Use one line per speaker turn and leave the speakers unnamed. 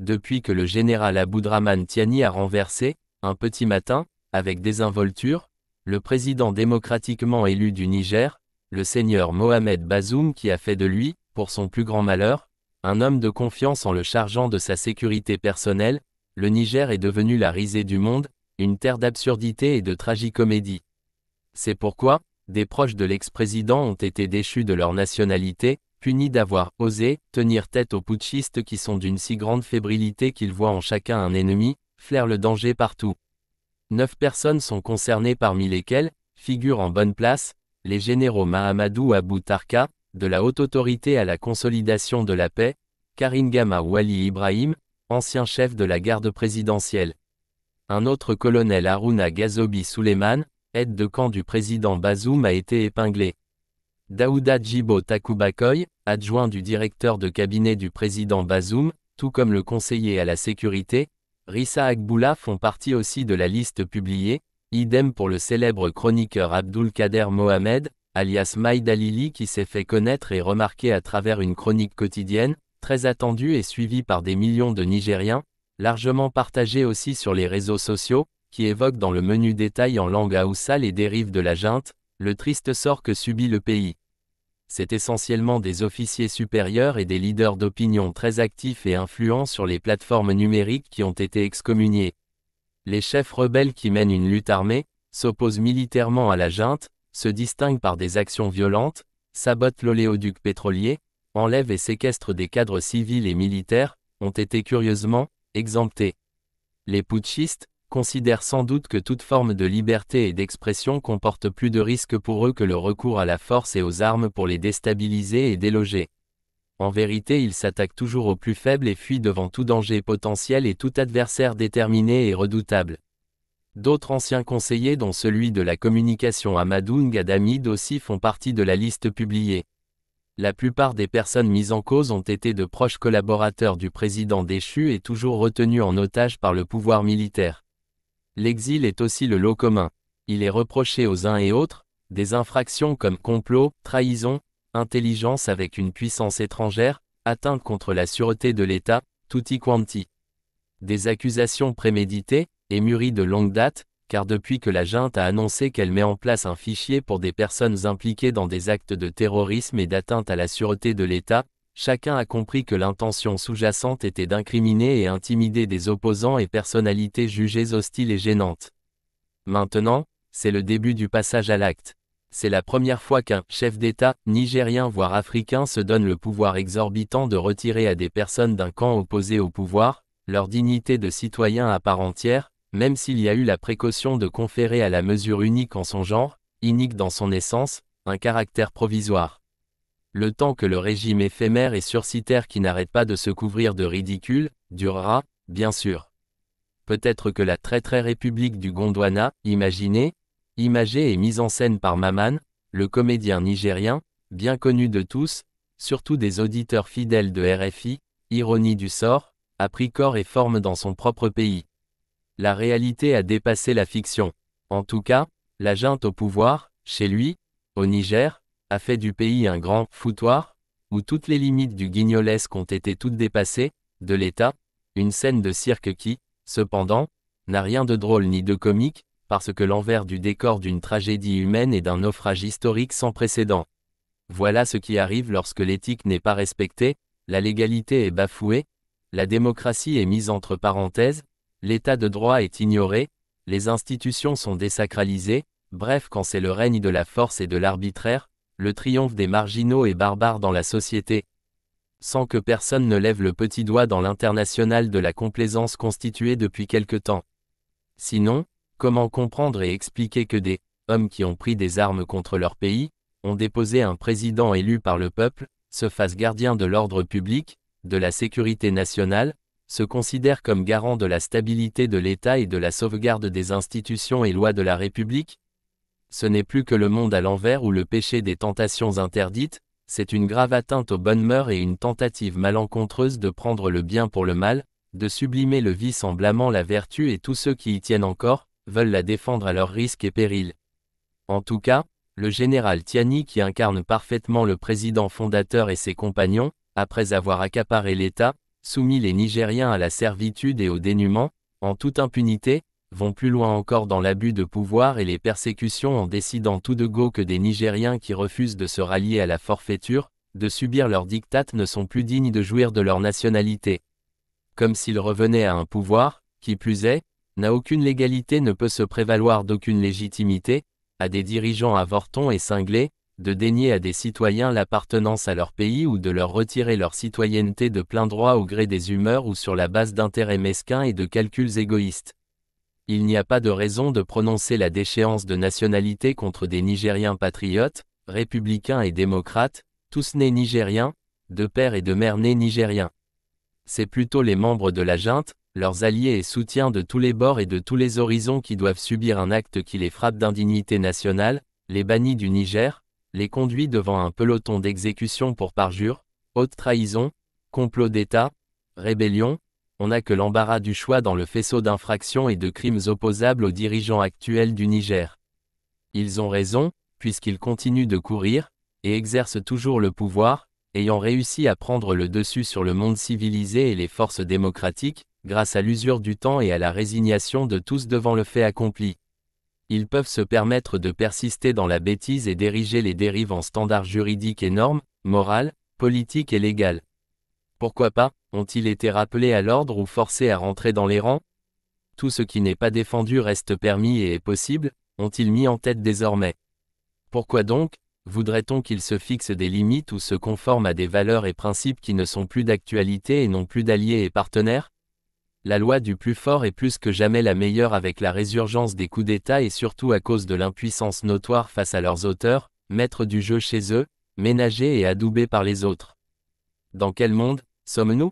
Depuis que le général Aboudraman Tiani a renversé, un petit matin, avec désinvolture, le président démocratiquement élu du Niger, le seigneur Mohamed Bazoum qui a fait de lui, pour son plus grand malheur, un homme de confiance en le chargeant de sa sécurité personnelle, le Niger est devenu la risée du monde, une terre d'absurdité et de tragicomédie. C'est pourquoi, des proches de l'ex-président ont été déchus de leur nationalité, puni d'avoir osé tenir tête aux putschistes qui sont d'une si grande fébrilité qu'ils voient en chacun un ennemi, flairent le danger partout. Neuf personnes sont concernées parmi lesquelles figurent en bonne place les généraux Mahamadou Abou Tarka, de la haute autorité à la consolidation de la paix, Karingama Wali Ibrahim, ancien chef de la garde présidentielle. Un autre colonel Haruna Gazobi Suleiman, aide de camp du président Bazoum a été épinglé. Daouda Djibo Takubakoy, adjoint du directeur de cabinet du président Bazoum, tout comme le conseiller à la sécurité, Rissa Akboula font partie aussi de la liste publiée, idem pour le célèbre chroniqueur Abdul Kader Mohamed, alias Maïd qui s'est fait connaître et remarquer à travers une chronique quotidienne, très attendue et suivie par des millions de Nigériens, largement partagée aussi sur les réseaux sociaux, qui évoque dans le menu détail en langue haoussa les dérives de la junte, le triste sort que subit le pays c'est essentiellement des officiers supérieurs et des leaders d'opinion très actifs et influents sur les plateformes numériques qui ont été excommuniés. Les chefs rebelles qui mènent une lutte armée, s'opposent militairement à la junte, se distinguent par des actions violentes, sabotent l'oléoduc pétrolier, enlèvent et séquestrent des cadres civils et militaires, ont été curieusement exemptés. Les putschistes, considèrent sans doute que toute forme de liberté et d'expression comporte plus de risques pour eux que le recours à la force et aux armes pour les déstabiliser et déloger. En vérité, ils s'attaquent toujours aux plus faibles et fuient devant tout danger potentiel et tout adversaire déterminé et redoutable. D'autres anciens conseillers dont celui de la communication Amadou Ngadamid aussi font partie de la liste publiée. La plupart des personnes mises en cause ont été de proches collaborateurs du président déchu et toujours retenus en otage par le pouvoir militaire. L'exil est aussi le lot commun. Il est reproché aux uns et autres, des infractions comme complot, trahison, intelligence avec une puissance étrangère, atteinte contre la sûreté de l'État, tutti quanti. Des accusations préméditées, et mûries de longue date, car depuis que la junte a annoncé qu'elle met en place un fichier pour des personnes impliquées dans des actes de terrorisme et d'atteinte à la sûreté de l'État, Chacun a compris que l'intention sous-jacente était d'incriminer et intimider des opposants et personnalités jugées hostiles et gênantes. Maintenant, c'est le début du passage à l'acte. C'est la première fois qu'un chef d'État, nigérien voire africain, se donne le pouvoir exorbitant de retirer à des personnes d'un camp opposé au pouvoir, leur dignité de citoyen à part entière, même s'il y a eu la précaution de conférer à la mesure unique en son genre, unique dans son essence, un caractère provisoire le temps que le régime éphémère et sursitaire qui n'arrête pas de se couvrir de ridicule, durera, bien sûr. Peut-être que la très très république du Gondwana, imaginée, imagée et mise en scène par Maman, le comédien nigérien, bien connu de tous, surtout des auditeurs fidèles de RFI, ironie du sort, a pris corps et forme dans son propre pays. La réalité a dépassé la fiction. En tout cas, la junte au pouvoir, chez lui, au Niger, a fait du pays un grand foutoir, où toutes les limites du guignolesque ont été toutes dépassées, de l'État, une scène de cirque qui, cependant, n'a rien de drôle ni de comique, parce que l'envers du décor d'une tragédie humaine et d'un naufrage historique sans précédent. Voilà ce qui arrive lorsque l'éthique n'est pas respectée, la légalité est bafouée, la démocratie est mise entre parenthèses, l'état de droit est ignoré, les institutions sont désacralisées, bref quand c'est le règne de la force et de l'arbitraire, le triomphe des marginaux et barbares dans la société, sans que personne ne lève le petit doigt dans l'international de la complaisance constituée depuis quelque temps. Sinon, comment comprendre et expliquer que des hommes qui ont pris des armes contre leur pays, ont déposé un président élu par le peuple, se fassent gardiens de l'ordre public, de la sécurité nationale, se considèrent comme garants de la stabilité de l'État et de la sauvegarde des institutions et lois de la République, ce n'est plus que le monde à l'envers ou le péché des tentations interdites, c'est une grave atteinte aux bonnes mœurs et une tentative malencontreuse de prendre le bien pour le mal, de sublimer le vice en blâmant la vertu et tous ceux qui y tiennent encore, veulent la défendre à leurs risques et périls. En tout cas, le général Tiani qui incarne parfaitement le président fondateur et ses compagnons, après avoir accaparé l'État, soumis les Nigériens à la servitude et au dénuement, en toute impunité, vont plus loin encore dans l'abus de pouvoir et les persécutions en décidant tout de go que des Nigériens qui refusent de se rallier à la forfaiture, de subir leurs dictates ne sont plus dignes de jouir de leur nationalité. Comme s'ils revenaient à un pouvoir, qui plus est, n'a aucune légalité ne peut se prévaloir d'aucune légitimité, à des dirigeants avortons et cinglés, de dénier à des citoyens l'appartenance à leur pays ou de leur retirer leur citoyenneté de plein droit au gré des humeurs ou sur la base d'intérêts mesquins et de calculs égoïstes il n'y a pas de raison de prononcer la déchéance de nationalité contre des Nigériens patriotes, républicains et démocrates, tous nés Nigériens, de père et de mère nés Nigériens. C'est plutôt les membres de la junte, leurs alliés et soutiens de tous les bords et de tous les horizons qui doivent subir un acte qui les frappe d'indignité nationale, les bannit du Niger, les conduit devant un peloton d'exécution pour parjure, haute trahison, complot d'État, rébellion, on n'a que l'embarras du choix dans le faisceau d'infractions et de crimes opposables aux dirigeants actuels du Niger. Ils ont raison, puisqu'ils continuent de courir, et exercent toujours le pouvoir, ayant réussi à prendre le dessus sur le monde civilisé et les forces démocratiques, grâce à l'usure du temps et à la résignation de tous devant le fait accompli. Ils peuvent se permettre de persister dans la bêtise et d'ériger les dérives en standards juridiques et normes, morales, politiques et légales. Pourquoi pas, ont-ils été rappelés à l'ordre ou forcés à rentrer dans les rangs Tout ce qui n'est pas défendu reste permis et est possible, ont-ils mis en tête désormais Pourquoi donc, voudrait-on qu'ils se fixent des limites ou se conforment à des valeurs et principes qui ne sont plus d'actualité et non plus d'alliés et partenaires La loi du plus fort est plus que jamais la meilleure avec la résurgence des coups d'État et surtout à cause de l'impuissance notoire face à leurs auteurs, maîtres du jeu chez eux, ménagés et adoubés par les autres. Dans quel monde sommes-nous